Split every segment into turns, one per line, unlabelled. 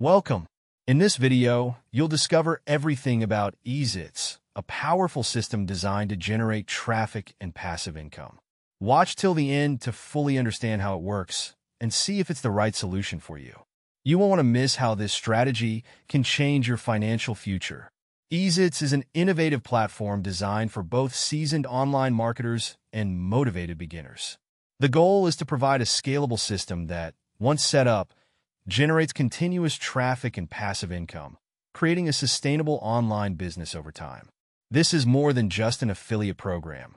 Welcome! In this video, you'll discover everything about EZITS, a powerful system designed to generate traffic and passive income. Watch till the end to fully understand how it works and see if it's the right solution for you. You won't want to miss how this strategy can change your financial future. EZITS is an innovative platform designed for both seasoned online marketers and motivated beginners. The goal is to provide a scalable system that, once set up, generates continuous traffic and passive income, creating a sustainable online business over time. This is more than just an affiliate program.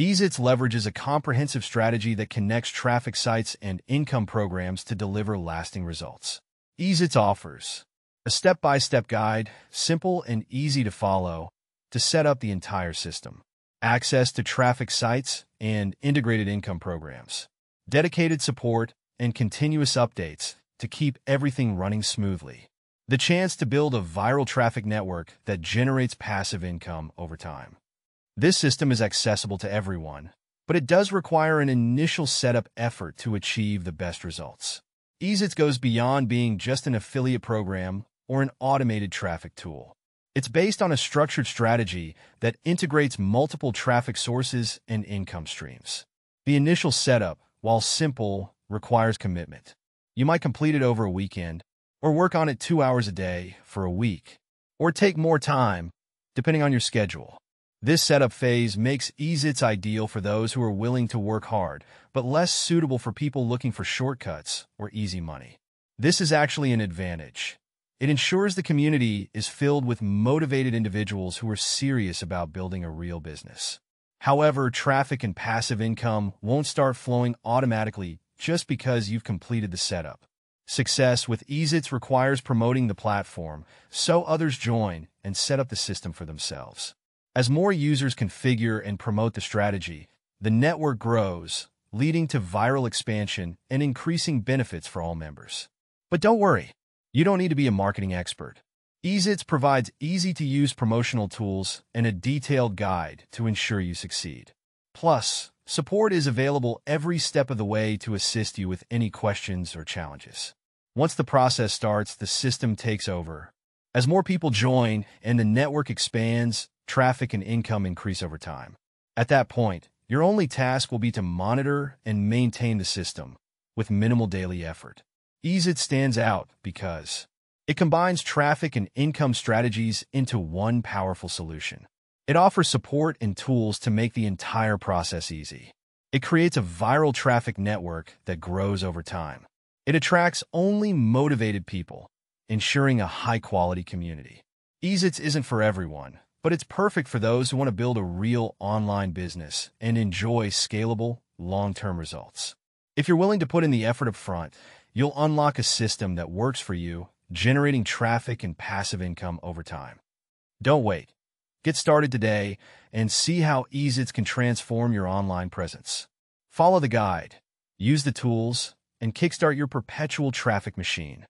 EaseIts leverages a comprehensive strategy that connects traffic sites and income programs to deliver lasting results. EaseIts offers a step-by-step -step guide, simple and easy to follow, to set up the entire system, access to traffic sites and integrated income programs, dedicated support, and continuous updates to keep everything running smoothly. The chance to build a viral traffic network that generates passive income over time. This system is accessible to everyone, but it does require an initial setup effort to achieve the best results. EaseIt goes beyond being just an affiliate program or an automated traffic tool. It's based on a structured strategy that integrates multiple traffic sources and income streams. The initial setup, while simple, requires commitment. You might complete it over a weekend, or work on it two hours a day for a week, or take more time, depending on your schedule. This setup phase makes EaseIts ideal for those who are willing to work hard, but less suitable for people looking for shortcuts or easy money. This is actually an advantage. It ensures the community is filled with motivated individuals who are serious about building a real business. However, traffic and passive income won't start flowing automatically just because you've completed the setup. Success with EaseIts requires promoting the platform so others join and set up the system for themselves. As more users configure and promote the strategy, the network grows, leading to viral expansion and increasing benefits for all members. But don't worry, you don't need to be a marketing expert. EaseIts provides easy-to-use promotional tools and a detailed guide to ensure you succeed. Plus, Support is available every step of the way to assist you with any questions or challenges. Once the process starts, the system takes over. As more people join and the network expands, traffic and income increase over time. At that point, your only task will be to monitor and maintain the system with minimal daily effort. Ease It stands out because it combines traffic and income strategies into one powerful solution. It offers support and tools to make the entire process easy. It creates a viral traffic network that grows over time. It attracts only motivated people, ensuring a high-quality community. Easits isn't for everyone, but it's perfect for those who want to build a real online business and enjoy scalable, long-term results. If you're willing to put in the effort up front, you'll unlock a system that works for you, generating traffic and passive income over time. Don't wait. Get started today and see how EaseIts can transform your online presence. Follow the guide, use the tools, and kickstart your perpetual traffic machine.